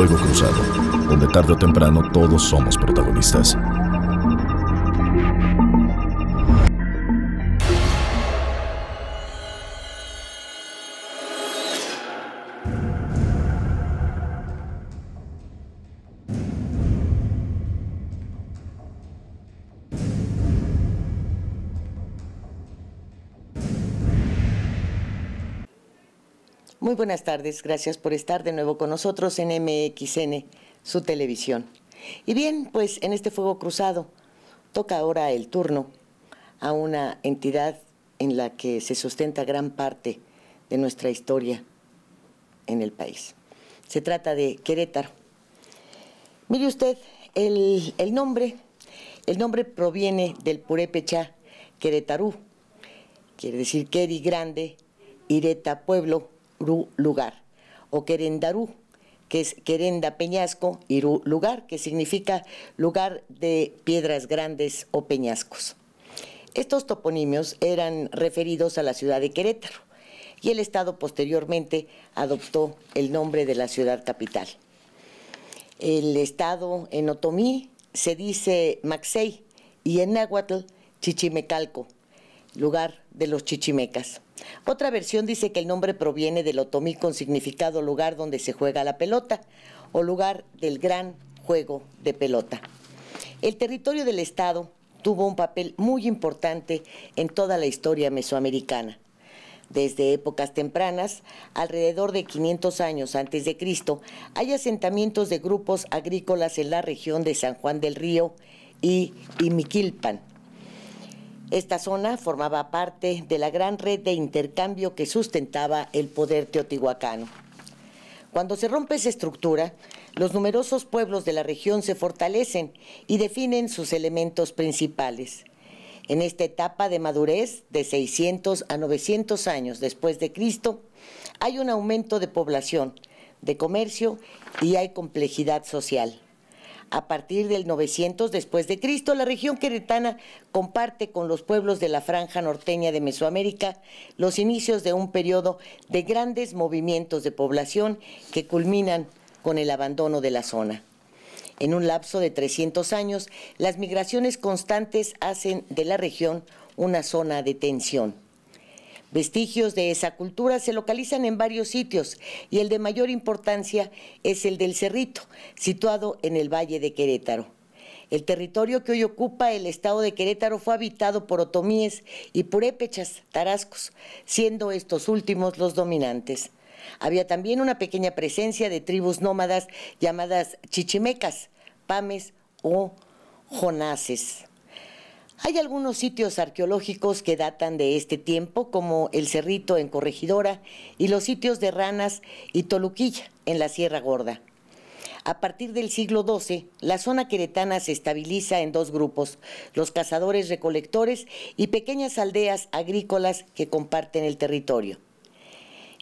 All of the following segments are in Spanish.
Fuego Cruzado, donde tarde o temprano todos somos protagonistas. Muy buenas tardes, gracias por estar de nuevo con nosotros en MXN, su televisión. Y bien, pues en este fuego cruzado toca ahora el turno a una entidad en la que se sustenta gran parte de nuestra historia en el país. Se trata de Querétaro. Mire usted, el, nombre, el nombre proviene del purépecha Querétaro, quiere decir Querí Grande, Ireta Pueblo, lugar, o Querendarú, que es Querenda Peñasco, Irú lugar, que significa lugar de piedras grandes o peñascos. Estos toponimios eran referidos a la ciudad de Querétaro y el Estado posteriormente adoptó el nombre de la ciudad capital. El Estado en Otomí se dice Maxey y en Náhuatl Chichimecalco lugar de los chichimecas. Otra versión dice que el nombre proviene del otomí con significado lugar donde se juega la pelota o lugar del gran juego de pelota. El territorio del Estado tuvo un papel muy importante en toda la historia mesoamericana. Desde épocas tempranas, alrededor de 500 años antes de Cristo, hay asentamientos de grupos agrícolas en la región de San Juan del Río y Imiquilpan esta zona formaba parte de la gran red de intercambio que sustentaba el poder teotihuacano. Cuando se rompe esa estructura, los numerosos pueblos de la región se fortalecen y definen sus elementos principales. En esta etapa de madurez, de 600 a 900 años después de Cristo, hay un aumento de población, de comercio y hay complejidad social. A partir del 900 después de Cristo, la región queretana comparte con los pueblos de la franja norteña de Mesoamérica los inicios de un periodo de grandes movimientos de población que culminan con el abandono de la zona. En un lapso de 300 años, las migraciones constantes hacen de la región una zona de tensión. Vestigios de esa cultura se localizan en varios sitios y el de mayor importancia es el del Cerrito, situado en el Valle de Querétaro. El territorio que hoy ocupa el estado de Querétaro fue habitado por otomíes y purépechas, tarascos, siendo estos últimos los dominantes. Había también una pequeña presencia de tribus nómadas llamadas chichimecas, pames o jonaces. Hay algunos sitios arqueológicos que datan de este tiempo, como el Cerrito en Corregidora y los sitios de Ranas y Toluquilla en la Sierra Gorda. A partir del siglo XII, la zona queretana se estabiliza en dos grupos, los cazadores recolectores y pequeñas aldeas agrícolas que comparten el territorio.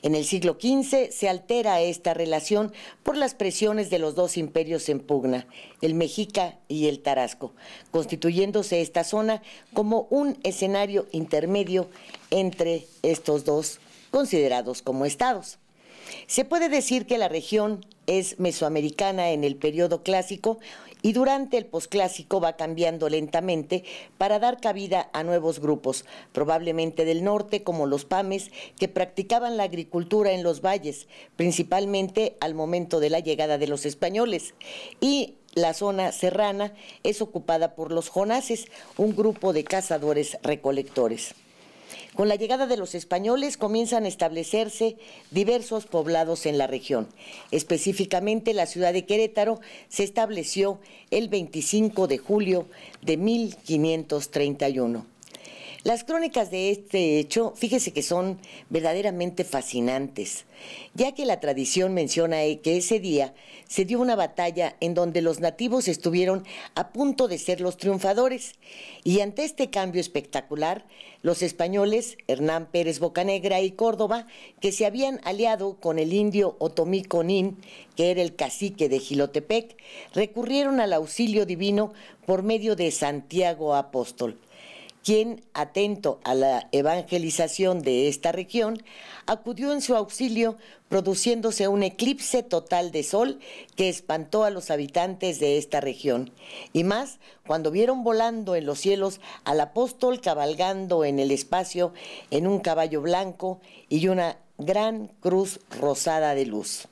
En el siglo XV se altera esta relación por las presiones de los dos imperios en pugna, el Mexica y el Tarasco, constituyéndose esta zona como un escenario intermedio entre estos dos considerados como estados. Se puede decir que la región es mesoamericana en el periodo clásico y durante el posclásico va cambiando lentamente para dar cabida a nuevos grupos, probablemente del norte como los pames, que practicaban la agricultura en los valles, principalmente al momento de la llegada de los españoles, y la zona serrana es ocupada por los jonaces, un grupo de cazadores recolectores. Con la llegada de los españoles comienzan a establecerse diversos poblados en la región. Específicamente la ciudad de Querétaro se estableció el 25 de julio de 1531. Las crónicas de este hecho, fíjese que son verdaderamente fascinantes, ya que la tradición menciona e que ese día se dio una batalla en donde los nativos estuvieron a punto de ser los triunfadores, y ante este cambio espectacular, los españoles Hernán Pérez Bocanegra y Córdoba, que se habían aliado con el indio Otomí Conín, que era el cacique de Gilotepec, recurrieron al auxilio divino por medio de Santiago Apóstol quien, atento a la evangelización de esta región, acudió en su auxilio produciéndose un eclipse total de sol que espantó a los habitantes de esta región, y más cuando vieron volando en los cielos al apóstol cabalgando en el espacio en un caballo blanco y una gran cruz rosada de luz.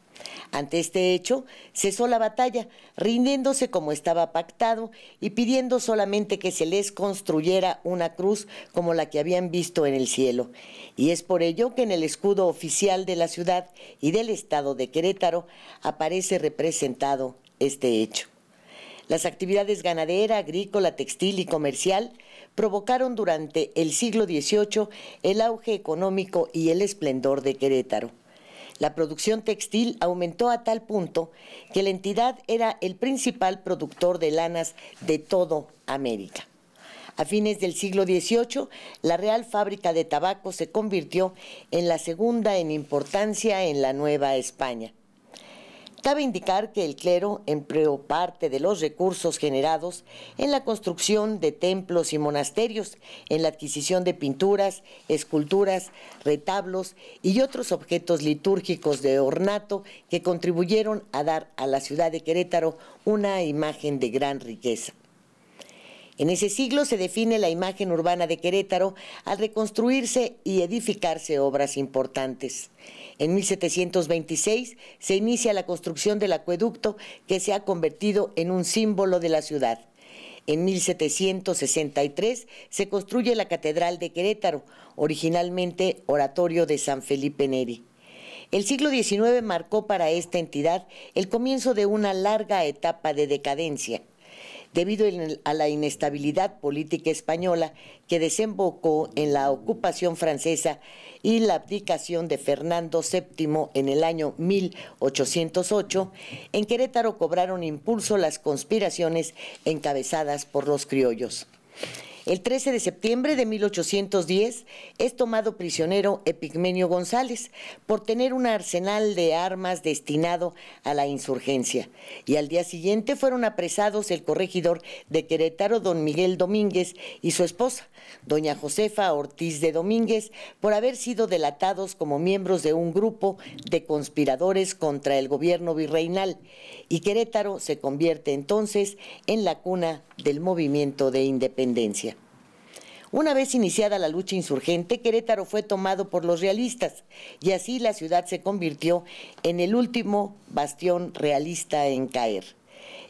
Ante este hecho, cesó la batalla, rindiéndose como estaba pactado y pidiendo solamente que se les construyera una cruz como la que habían visto en el cielo. Y es por ello que en el escudo oficial de la ciudad y del estado de Querétaro aparece representado este hecho. Las actividades ganadera, agrícola, textil y comercial provocaron durante el siglo XVIII el auge económico y el esplendor de Querétaro. La producción textil aumentó a tal punto que la entidad era el principal productor de lanas de todo América. A fines del siglo XVIII, la Real Fábrica de Tabaco se convirtió en la segunda en importancia en la Nueva España. Cabe indicar que el clero empleó parte de los recursos generados en la construcción de templos y monasterios, en la adquisición de pinturas, esculturas, retablos y otros objetos litúrgicos de ornato que contribuyeron a dar a la ciudad de Querétaro una imagen de gran riqueza. En ese siglo se define la imagen urbana de Querétaro al reconstruirse y edificarse obras importantes. En 1726 se inicia la construcción del acueducto que se ha convertido en un símbolo de la ciudad. En 1763 se construye la Catedral de Querétaro, originalmente oratorio de San Felipe Neri. El siglo XIX marcó para esta entidad el comienzo de una larga etapa de decadencia debido a la inestabilidad política española que desembocó en la ocupación francesa y la abdicación de Fernando VII en el año 1808, en Querétaro cobraron impulso las conspiraciones encabezadas por los criollos. El 13 de septiembre de 1810 es tomado prisionero Epigmenio González por tener un arsenal de armas destinado a la insurgencia y al día siguiente fueron apresados el corregidor de Querétaro, don Miguel Domínguez, y su esposa, doña Josefa Ortiz de Domínguez, por haber sido delatados como miembros de un grupo de conspiradores contra el gobierno virreinal y Querétaro se convierte entonces en la cuna del movimiento de independencia. Una vez iniciada la lucha insurgente, Querétaro fue tomado por los realistas y así la ciudad se convirtió en el último bastión realista en caer.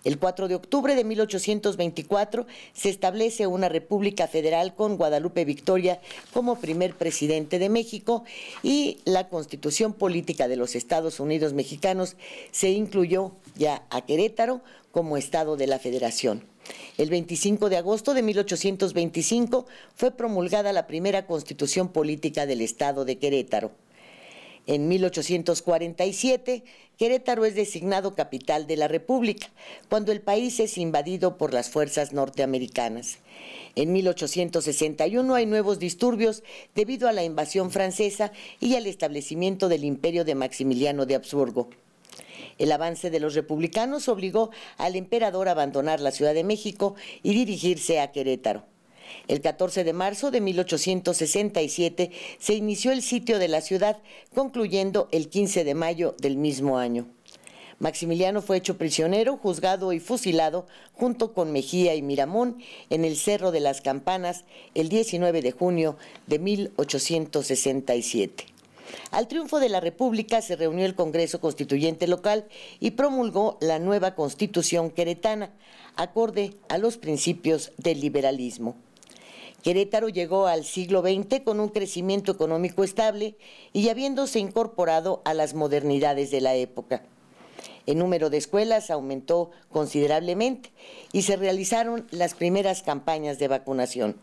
El 4 de octubre de 1824 se establece una república federal con Guadalupe Victoria como primer presidente de México y la constitución política de los Estados Unidos mexicanos se incluyó ya a Querétaro como Estado de la Federación. El 25 de agosto de 1825 fue promulgada la primera constitución política del Estado de Querétaro. En 1847, Querétaro es designado capital de la República, cuando el país es invadido por las fuerzas norteamericanas. En 1861 hay nuevos disturbios debido a la invasión francesa y al establecimiento del imperio de Maximiliano de Habsburgo. El avance de los republicanos obligó al emperador a abandonar la Ciudad de México y dirigirse a Querétaro. El 14 de marzo de 1867 se inició el sitio de la ciudad, concluyendo el 15 de mayo del mismo año. Maximiliano fue hecho prisionero, juzgado y fusilado junto con Mejía y Miramón en el Cerro de las Campanas el 19 de junio de 1867. Al triunfo de la República se reunió el Congreso Constituyente Local y promulgó la nueva Constitución queretana, acorde a los principios del liberalismo. Querétaro llegó al siglo XX con un crecimiento económico estable y habiéndose incorporado a las modernidades de la época. El número de escuelas aumentó considerablemente y se realizaron las primeras campañas de vacunación.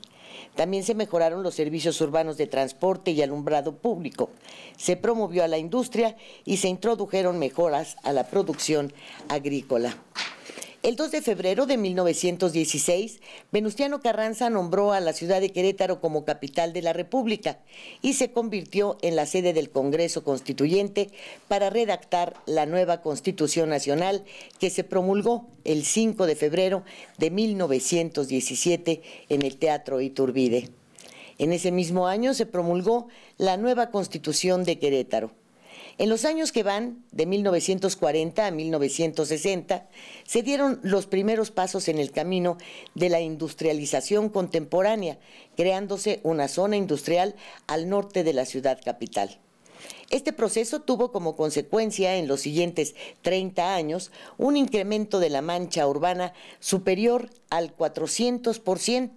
También se mejoraron los servicios urbanos de transporte y alumbrado público. Se promovió a la industria y se introdujeron mejoras a la producción agrícola. El 2 de febrero de 1916, Venustiano Carranza nombró a la ciudad de Querétaro como capital de la República y se convirtió en la sede del Congreso Constituyente para redactar la nueva Constitución Nacional que se promulgó el 5 de febrero de 1917 en el Teatro Iturbide. En ese mismo año se promulgó la nueva Constitución de Querétaro. En los años que van, de 1940 a 1960, se dieron los primeros pasos en el camino de la industrialización contemporánea, creándose una zona industrial al norte de la ciudad capital. Este proceso tuvo como consecuencia en los siguientes 30 años un incremento de la mancha urbana superior al 400%,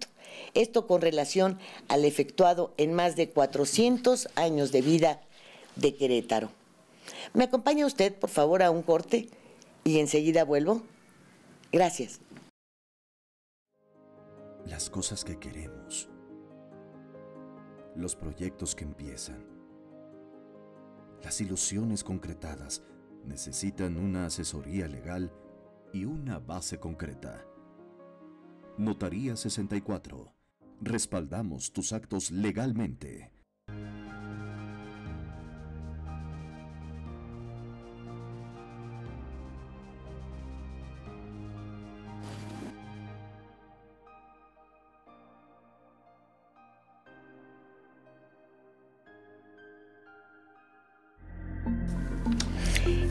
esto con relación al efectuado en más de 400 años de vida de Querétaro. ¿Me acompaña usted, por favor, a un corte y enseguida vuelvo? Gracias. Las cosas que queremos. Los proyectos que empiezan. Las ilusiones concretadas necesitan una asesoría legal y una base concreta. Notaría 64. Respaldamos tus actos legalmente.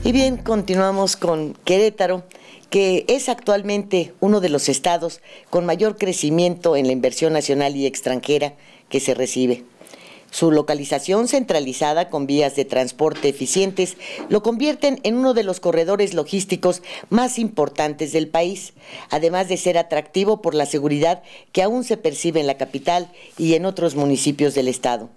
Y bien, continuamos con Querétaro, que es actualmente uno de los estados con mayor crecimiento en la inversión nacional y extranjera que se recibe. Su localización centralizada con vías de transporte eficientes lo convierten en uno de los corredores logísticos más importantes del país, además de ser atractivo por la seguridad que aún se percibe en la capital y en otros municipios del estado.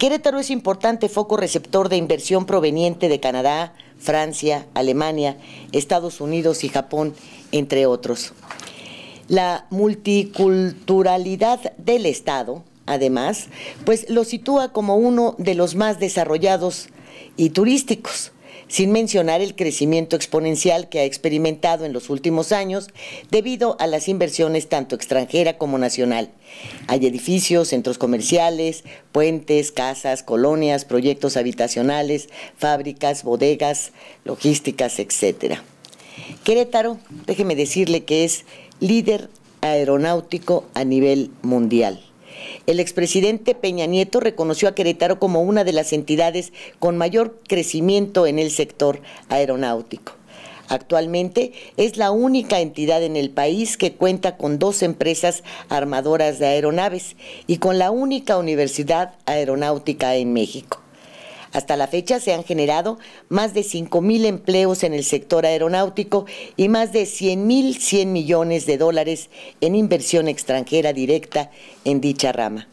Querétaro es importante foco receptor de inversión proveniente de Canadá, Francia, Alemania, Estados Unidos y Japón, entre otros. La multiculturalidad del Estado, además, pues lo sitúa como uno de los más desarrollados y turísticos sin mencionar el crecimiento exponencial que ha experimentado en los últimos años debido a las inversiones tanto extranjera como nacional. Hay edificios, centros comerciales, puentes, casas, colonias, proyectos habitacionales, fábricas, bodegas, logísticas, etc. Querétaro, déjeme decirle que es líder aeronáutico a nivel mundial. El expresidente Peña Nieto reconoció a Querétaro como una de las entidades con mayor crecimiento en el sector aeronáutico. Actualmente es la única entidad en el país que cuenta con dos empresas armadoras de aeronaves y con la única universidad aeronáutica en México. Hasta la fecha se han generado más de 5.000 empleos en el sector aeronáutico y más de mil 100 millones de dólares en inversión extranjera directa en dicha rama.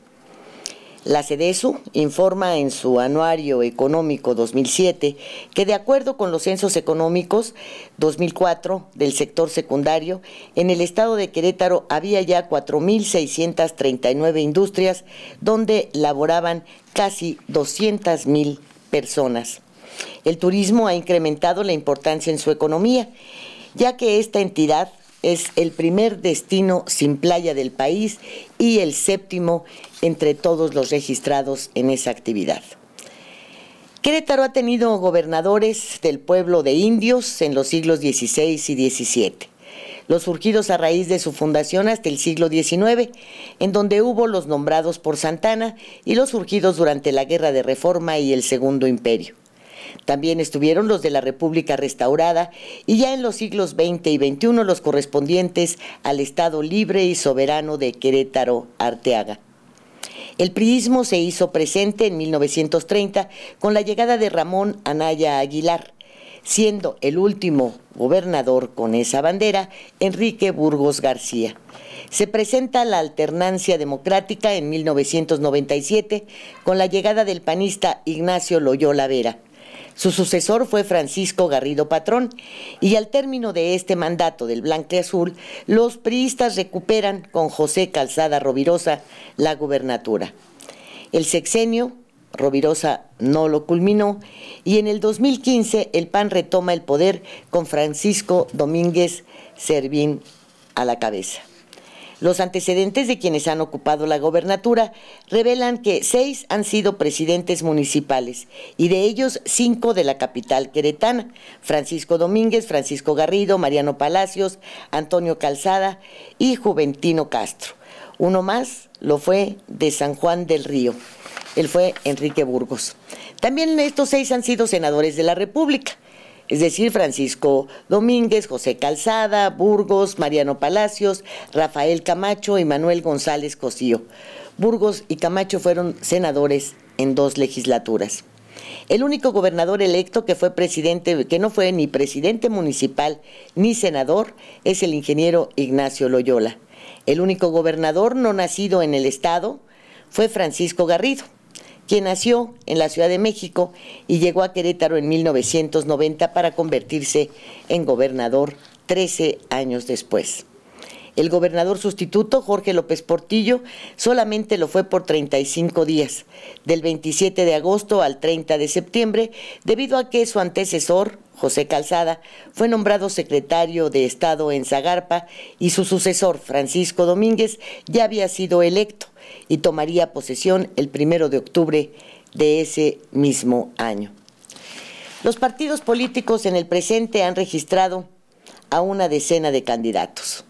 La CEDESU informa en su Anuario Económico 2007 que de acuerdo con los censos económicos 2004 del sector secundario, en el estado de Querétaro había ya 4.639 industrias donde laboraban casi 200.000 personas. El turismo ha incrementado la importancia en su economía, ya que esta entidad es el primer destino sin playa del país y el séptimo entre todos los registrados en esa actividad. Querétaro ha tenido gobernadores del pueblo de indios en los siglos XVI y XVII, los surgidos a raíz de su fundación hasta el siglo XIX, en donde hubo los nombrados por Santana y los surgidos durante la Guerra de Reforma y el Segundo Imperio. También estuvieron los de la República restaurada y ya en los siglos XX y XXI los correspondientes al Estado libre y soberano de Querétaro Arteaga. El priismo se hizo presente en 1930 con la llegada de Ramón Anaya Aguilar, siendo el último gobernador con esa bandera Enrique Burgos García. Se presenta la alternancia democrática en 1997 con la llegada del panista Ignacio Loyola Vera. Su sucesor fue Francisco Garrido Patrón y al término de este mandato del Blanque Azul, los priistas recuperan con José Calzada Rovirosa la gubernatura. El sexenio, Rovirosa no lo culminó y en el 2015 el PAN retoma el poder con Francisco Domínguez Servín a la cabeza. Los antecedentes de quienes han ocupado la gobernatura revelan que seis han sido presidentes municipales y de ellos cinco de la capital queretana, Francisco Domínguez, Francisco Garrido, Mariano Palacios, Antonio Calzada y Juventino Castro. Uno más lo fue de San Juan del Río. Él fue Enrique Burgos. También estos seis han sido senadores de la República es decir, Francisco Domínguez, José Calzada, Burgos, Mariano Palacios, Rafael Camacho y Manuel González Cosío. Burgos y Camacho fueron senadores en dos legislaturas. El único gobernador electo que fue presidente, que no fue ni presidente municipal ni senador, es el ingeniero Ignacio Loyola. El único gobernador no nacido en el estado fue Francisco Garrido quien nació en la Ciudad de México y llegó a Querétaro en 1990 para convertirse en gobernador 13 años después. El gobernador sustituto, Jorge López Portillo, solamente lo fue por 35 días, del 27 de agosto al 30 de septiembre, debido a que su antecesor, José Calzada, fue nombrado secretario de Estado en Zagarpa y su sucesor, Francisco Domínguez, ya había sido electo y tomaría posesión el primero de octubre de ese mismo año. Los partidos políticos en el presente han registrado a una decena de candidatos.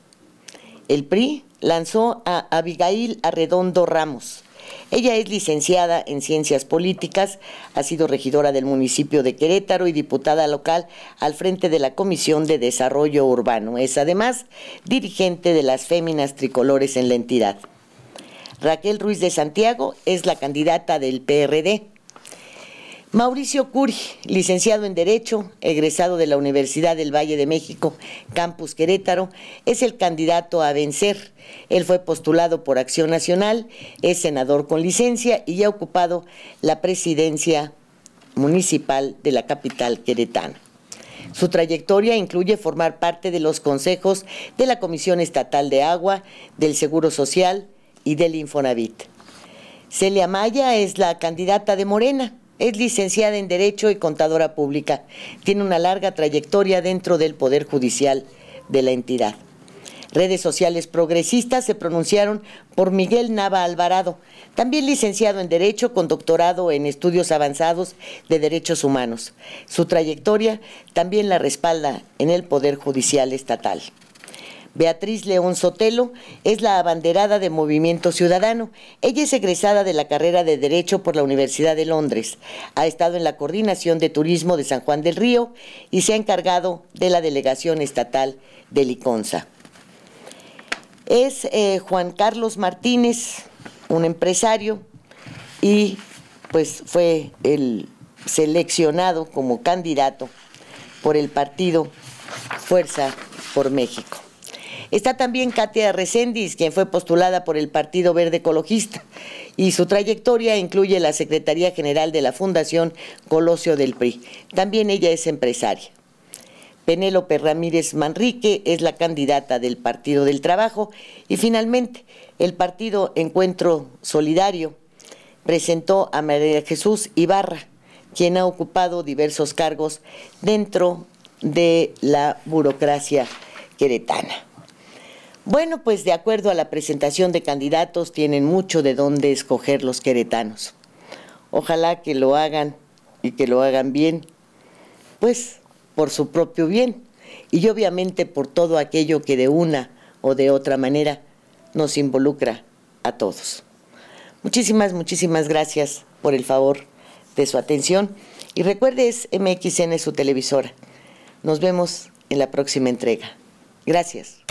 El PRI lanzó a Abigail Arredondo Ramos. Ella es licenciada en Ciencias Políticas, ha sido regidora del municipio de Querétaro y diputada local al frente de la Comisión de Desarrollo Urbano. Es además dirigente de las Féminas Tricolores en la entidad. Raquel Ruiz de Santiago es la candidata del PRD. Mauricio Curi, licenciado en Derecho, egresado de la Universidad del Valle de México, Campus Querétaro, es el candidato a vencer. Él fue postulado por Acción Nacional, es senador con licencia y ha ocupado la presidencia municipal de la capital queretana. Su trayectoria incluye formar parte de los consejos de la Comisión Estatal de Agua, del Seguro Social, y del Infonavit. Celia Maya es la candidata de Morena. Es licenciada en Derecho y contadora pública. Tiene una larga trayectoria dentro del Poder Judicial de la entidad. Redes sociales progresistas se pronunciaron por Miguel Nava Alvarado, también licenciado en Derecho con doctorado en Estudios Avanzados de Derechos Humanos. Su trayectoria también la respalda en el Poder Judicial Estatal. Beatriz León Sotelo es la abanderada de Movimiento Ciudadano. Ella es egresada de la carrera de Derecho por la Universidad de Londres. Ha estado en la Coordinación de Turismo de San Juan del Río y se ha encargado de la Delegación Estatal de Liconza. Es eh, Juan Carlos Martínez, un empresario, y pues fue el seleccionado como candidato por el partido Fuerza por México. Está también Katia Recendis, quien fue postulada por el Partido Verde Ecologista, y su trayectoria incluye la Secretaría General de la Fundación Colosio del PRI. También ella es empresaria. Penélope Ramírez Manrique es la candidata del Partido del Trabajo y finalmente el Partido Encuentro Solidario presentó a María Jesús Ibarra, quien ha ocupado diversos cargos dentro de la burocracia queretana. Bueno, pues de acuerdo a la presentación de candidatos, tienen mucho de dónde escoger los queretanos. Ojalá que lo hagan y que lo hagan bien, pues por su propio bien y obviamente por todo aquello que de una o de otra manera nos involucra a todos. Muchísimas, muchísimas gracias por el favor de su atención y recuerde es MXN su televisora. Nos vemos en la próxima entrega. Gracias.